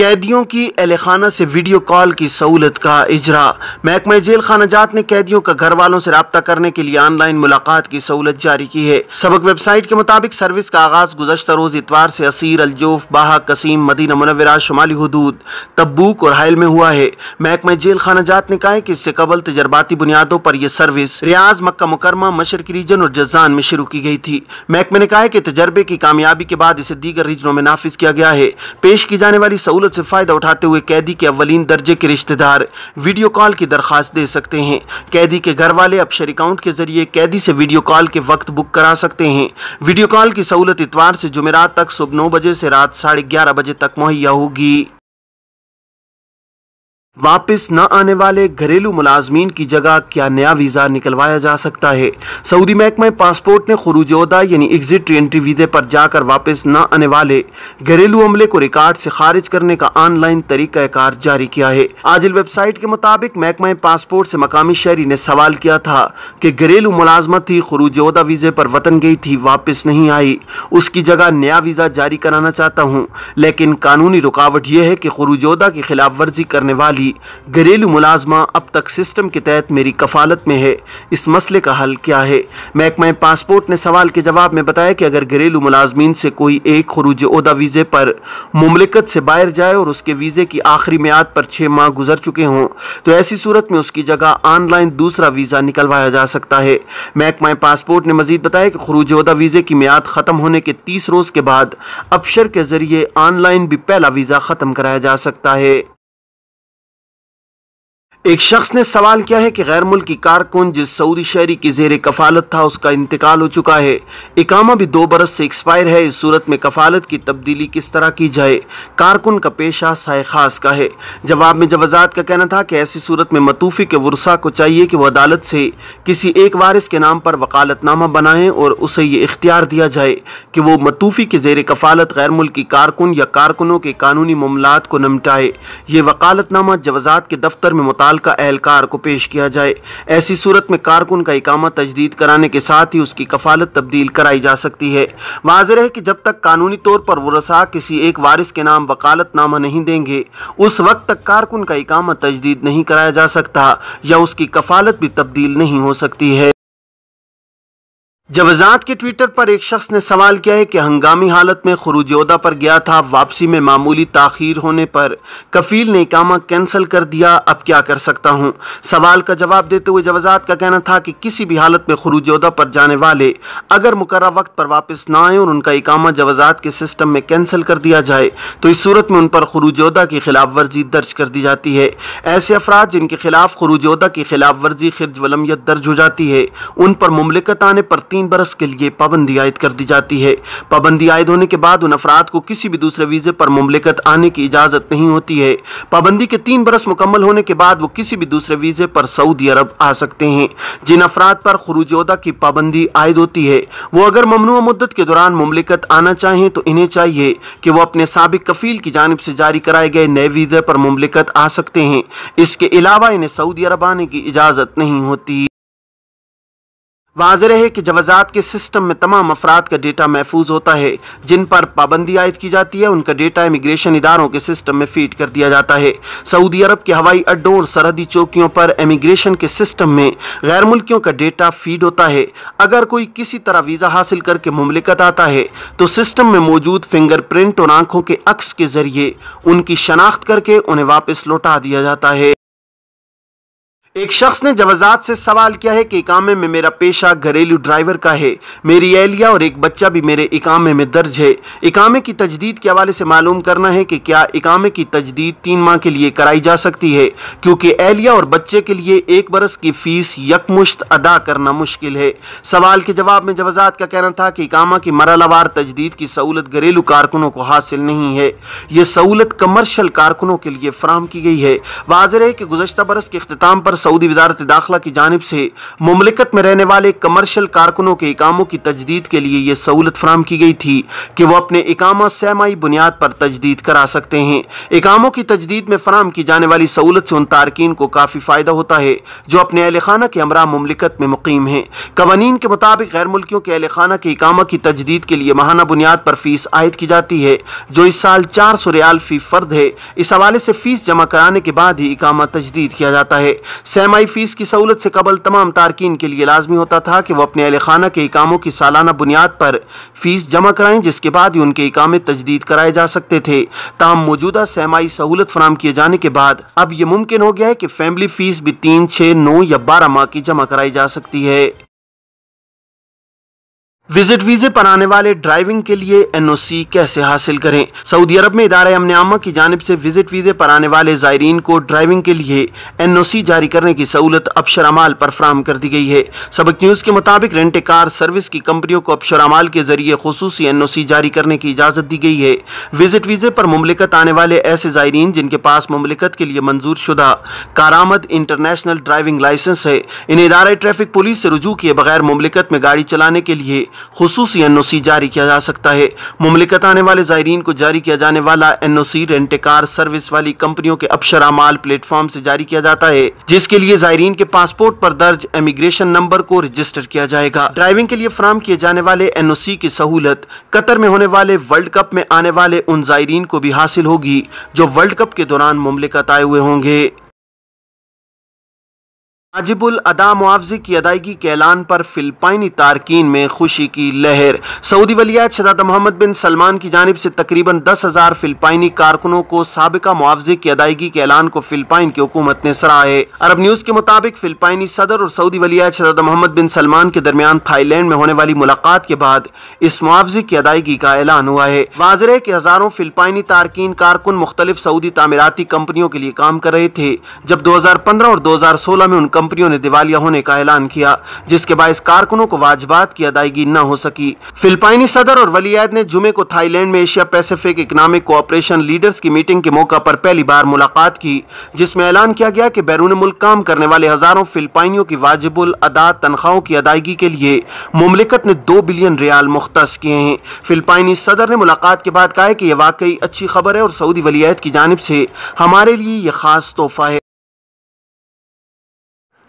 कैदियों की एलखाना से वीडियो कॉल की सहूलत का इजरा महकमा जेल खानाजात ने कैदियों का घर वालों से रबता करने के लिए ऑनलाइन मुलाकात की सहूलत जारी की है सबक वेबसाइट के मुताबिक सर्विस का आगाज गुजशत रोज इतवार से असीर अलजोफ बाहा कसीम मदीना मुनवरा शुमाली हदूद तब्बूक और हायल में हुआ है महकमा जेल खानाजात ने कहा है कि इससे कबल तजर्बाती बुनियादों पर यह सर्विस रियाज मक्का मुकरमा मशरक रीजन और जजान में शुरू की गई थी महकमे ने कहा है कि तजर्बे की कामयाबी के बाद इसे दीगर रीजनों में नाफिज किया गया है पेश की जाने वाली सहूलत सहूलत से फ़ायदा उठाते हुए कैदी के अवलिन दर्जे के रिश्तेदार वीडियो कॉल की दरख्वास्त दे सकते हैं कैदी के घर वाले अब शेयर अकाउंट के जरिए कैदी से वीडियो कॉल के वक्त बुक करा सकते हैं वीडियो कॉल की सहूलत इतवार से जुमेरात तक सुबह नौ बजे से रात साढ़े ग्यारह बजे तक मुहैया होगी वापस न आने वाले घरेलू मुलाजमीन की जगह क्या नया वीज़ा निकलवाया जा सकता है सऊदी महकमा पासपोर्ट ने खुरुजोदा यानी एग्जिट एंट्री वीज़े पर जाकर वापस न आने वाले घरेलू अमले को रिकार्ड से खारिज करने का ऑनलाइन तरीक़ाकार जारी किया है आजिल वेबसाइट के मुताबिक महकमा पासपोर्ट से मकामी शहरी ने सवाल किया था कि घरेलू मुलाजमत ही खुरुजोदा वीज़े पर वतन गई थी वापस नहीं आई उसकी जगह नया वीज़ा जारी कराना चाहता हूँ लेकिन कानूनी रुकावट यह है कि खुरुजोदा की खिलाफ वर्जी करने वाली वाली घरेलू मुलाजमा अब तक सिस्टम के तहत मेरी कफालत में है इस मसले का हल क्या है महकमा पासपोर्ट ने सवाल के जवाब में बताया कि अगर घरेलू मुलाजमीन से कोई एक खरूज उदा वीज़े पर ममलिकत से बाहर जाए और उसके वीज़े की आखिरी मियाद पर छः माह गुजर चुके हों तो ऐसी सूरत में उसकी जगह ऑनलाइन दूसरा वीज़ा निकलवाया जा सकता है महकमा पासपोर्ट ने मजीद बताया कि खरूज उदा वीज़े की मियाद ख़त्म होने के तीस रोज़ के बाद अफसर के ज़रिए ऑनलाइन भी पहला वीज़ा ख़त्म कराया जा सकता है एक शख्स ने सवाल किया है कि गैर मुल्की कारकुन जिस सऊदी शहरी की जेर कफालत था उसका इंतकाल हो चुका है इकामा भी दो बरस से एक्सपायर है इस सूरत में कफालत की तब्दीली किस तरह की जाए कारकुन का पेशा साय खास का है जवाब में जवाजात का कहना था कि ऐसी सूरत में मतूफी के वर्षा को चाहिए कि वह अदालत से किसी एक वारिस के नाम पर वकालतनामा बनाएं और उसे ये इख्तियार दिया जाए कि वो मतूफी के जेर कफालत गैर मुल्की कारकुन या कारकुनों के कानूनी मामला को निपटाए ये वकालतनामा जवाजात के दफ्तर में मुता साल का एहलकार को पेश किया जाए ऐसी सूरत में कारकुन का इकामा तजदीद कराने के साथ ही उसकी कफालत तब्दील कराई जा सकती है वाजर है कि जब तक कानूनी तौर पर वसा किसी एक वारिस के नाम वकालतनामा नहीं देंगे उस वक्त तक कारकुन का इकामा तजदीद नहीं कराया जा सकता या उसकी कफालत भी तब्दील नहीं हो सकती है जवाजात के ट्विटर पर एक शख्स ने सवाल किया है कि हंगामी हालत में खरूज उदा पर गया था वापसी में मामूली ताखीर होने पर कफील ने इकामा कैंसिल कर दिया अब क्या कर सकता हूं सवाल का जवाब देते हुए जवाजात का कहना था कि किसी भी हालत में खरूज उदा पर जाने वाले अगर मुकर वक्त पर वापस ना आए और उनका इकामा जवाजात के सिस्टम में कैंसिल कर दिया जाए तो इस सूरत में उन पर खरूज उदा की खिलाफ वर्जी दर्ज कर दी जाती है ऐसे अफराद जिनके खिलाफ खरूज उदा की खिलाफ वर्जी खिरज वलमियत दर्ज हो जाती है उन पर मुमलिकत आने पर तीन तीन बरस के लिए पाबंदी आयद कर दी जाती है पाबंदी आयद होने के बाद उन अफराद को किसी भी दूसरे वीज़े पर मुमलिकत आने की इजाज़त नहीं होती है पाबंदी के तीन बरस मुकम्मल होने के बाद वो किसी भी दूसरे वीज़े पर सऊदी अरब आ सकते हैं जिन अफराद पर खरूजोदा की पाबंदी आयद होती है वो अगर ममनू मुद्दत के दौरान मुमलिकत आना चाहें तो इन्हें चाहिए कि वो अपने सबक कफील की जानब से जारी कराए गए नए वीज़े पर मुमलिकत आ सकते हैं इसके अलावा इन्हें सऊदी अरब आने की इजाज़त नहीं होती वाजरे है कि जवाजात के सिस्टम में तमाम अफराद का डेटा महफूज होता है जिन पर पाबंदी आयद की जाती है उनका डेटा इमिग्रेशन इदारों के सिस्टम में फीड कर दिया जाता है सऊदी अरब के हवाई अड्डों और सरहदी चौकियों पर इमिग्रेशन के सिस्टम में गैर मुल्कियों का डेटा फीड होता है अगर कोई किसी तरह वीज़ा हासिल करके ममलिकत आता है तो सिस्टम में मौजूद फिंगर प्रिंट और आंखों के अक्स के जरिए उनकी शनाख्त करके उन्हें वापस लौटा दिया जाता है एक शख्स ने जवाजात से सवाल किया है कि इकामे में मेरा पेशा घरेलू ड्राइवर का है मेरी एहलिया और एक बच्चा भी मेरे इकामे में दर्ज है इकामे की तजदीद के हवाले से मालूम करना है कि क्या इकामे की तजदीद तीन माह के लिए कराई जा सकती है क्योंकि एहलिया और बच्चे के लिए एक बरस की फीस यकमुश्त अदा करना मुश्किल है सवाल के जवाब में जवाजात का कहना था कि इकामा की मरलावार तजदीद की सहूलत घरेलू कारकुनों को हासिल नहीं है ये सहूलत कमर्शल कारकुनों के लिए फ्राहम की गई है वाजर है कि गुजशत बरस के अख्ताम पर सऊदी वजारत दाखिला की जानब से ममलिकत में रहने वाले कमर्शल कारकुनों के इकामों की तजदीद के लिए यह सहूलत फ्राहम की गई थी कि वह अपने इकामा सैमाई बुनियाद पर तजदीद करा सकते हैं इकामों की तजदीद में फराम की जाने वाली सहूलत से उन तारकिन को काफ़ी फ़ायदा होता है जो अपने अहल खाना के हमरा ममलिकत में मुकीम है कवानीन के मुताबिक गैर मुल्कियों के अहल खाना के इकामा की तजदीद के लिए माहाना बुनियाद पर फीस आयद की जाती है जो इस साल चार सौ रियाल फी फर्द है इस हवाले से फीस जमा कराने के बाद ही इकामा तजदीद किया जाता है सेमाई फीस की सहूलत से कबल तमाम तारकिन के लिए लाजमी होता था कि वह अपने अहल खाना के इकामों की सालाना बुनियाद पर फीस जमा कराएं जिसके बाद ही उनके इकामे तजदीद कराए जा सकते थे तमाम मौजूदा सेमाई सहूलत फराम किए जाने के बाद अब ये मुमकिन हो गया है कि फैमिली फीस भी तीन छः नौ या बारह माह की जमा कराई जा सकती है विजिट वीजे पर आने वाले ड्राइविंग के लिए एनओसी कैसे हासिल करें सऊदी अरब में इदारा अमन की जानब से विजिट वीजे पर आने वाले जायरीन को ड्राइविंग के लिए एनओसी जारी करने की सहूलत अबशरामाल पर फ्राहम कर दी गई है सबक न्यूज के मुताबिक रेंटे कार सर्विस की कंपनियों को अबशरामाल के जरिए खसूसी एनओसी जारी करने की इजाजत दी गई है विजिट वीजे पर ममलिकत आने वाले ऐसे जायरीन जिनके पास ममलिकत के लिए मंजूर शुदा कारामद इंटरनेशनल ड्राइविंग लाइसेंस है इन इदारा ट्रैफिक पुलिस से रजू किए बगैर ममलिकत में गाड़ी चलाने के लिए खसूस एन ओ सी जारी किया जा सकता है ममलिकत आने वाले ज़ायरीन को जारी किया जाने वाला N O C car service वाली कंपनियों के अपशरा माल प्लेटफॉर्म से जारी किया जाता है जिसके लिए ज़ायरीन के पासपोर्ट पर दर्ज इमिग्रेशन नंबर को रजिस्टर किया जाएगा ड्राइविंग के लिए फ्राहम किए जाने वाले एन ओ सी की सहूलत कतर में होने वाले वर्ल्ड कप में आने वाले उन ज़ायरीन को भी हासिल होगी जो वर्ल्ड कप के दौरान ममलिकत आए हुए होंगे वाजिबुल अदा मुआवजे की अदायगी के ऐलान पर फिलिपाइनी तारकिन में खुशी की लहर सऊदी वलियात शदात मोहम्मद बिन सलमान की जानब से तकरीबन दस हज़ार फिलिपाइनी कारकुनों को सबका मुआवजे की अदायगी के ऐलान को फिलिपाइन की हुकूमत ने है अरब न्यूज़ के मुताबिक फिलिपाइनी सदर और सऊदी वलियात शदात मोहम्मद बिन सलमान के दरमियान थाईलैंड में होने वाली मुलाकात के बाद इस मुआवजे की अदायगी का ऐलान हुआ है वाजरे के हज़ारों फिलिपाइनी तारकिन कारकुन मुख्तलिफ सऊदी तमीराती कंपनियों के लिए काम कर रहे थे जब दो हज़ार पंद्रह और दो हज़ार सोलह में उनका कंपनियों ने दिवालिया होने का ऐलान किया जिसके बायस कारकुनों को वाजबात की अदायगी न हो सकी फिलिपाइनी सदर और वलीयद ने जुमे को थाईलैंड में Asia Pacific economic cooperation leaders की मीटिंग के मौका पर पहली बार मुलाकात की जिसमें ऐलान किया गया कि बैरून मुल्क काम करने वाले हजारों फिलिपाइनियों की वाजिबुल अदा तनख्वाहों की अदायगी के लिए मुमलिकत ने दो बिलियन रियाल मुख्त किए हैं फिलिपाइनी सदर ने मुलाकात के बाद कहा कि यह वाकई अच्छी खबर है और सऊदी वलीयत की जानब से हमारे लिए यह खास तोहफा है